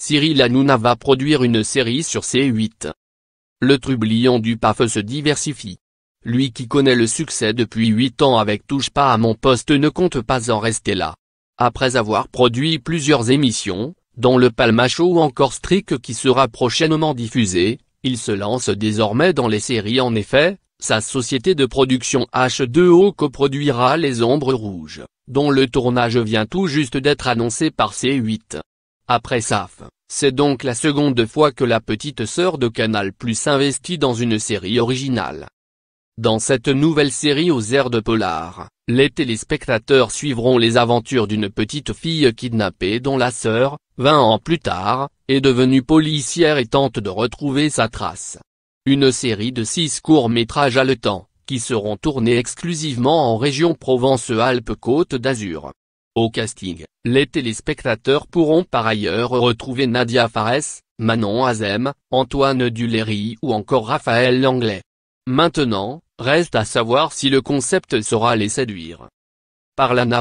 Cyril Hanouna va produire une série sur C8. Le trublion du PAF e se diversifie. Lui qui connaît le succès depuis 8 ans avec Touche pas à mon poste ne compte pas en rester là. Après avoir produit plusieurs émissions, dont le Palmacho ou encore strict qui sera prochainement diffusé, il se lance désormais dans les séries en effet, sa société de production H2O coproduira Les Ombres Rouges, dont le tournage vient tout juste d'être annoncé par C8 après SAF. C'est donc la seconde fois que la petite sœur de Canal+ Plus investit dans une série originale. Dans cette nouvelle série aux airs de polar, les téléspectateurs suivront les aventures d'une petite fille kidnappée dont la sœur, 20 ans plus tard, est devenue policière et tente de retrouver sa trace. Une série de six courts-métrages à le temps, qui seront tournés exclusivement en région Provence-Alpes-Côte d'Azur. Au casting, les téléspectateurs pourront par ailleurs retrouver Nadia Fares, Manon Azem, Antoine Duléry ou encore Raphaël Langlais. Maintenant, reste à savoir si le concept saura les séduire. Par Lana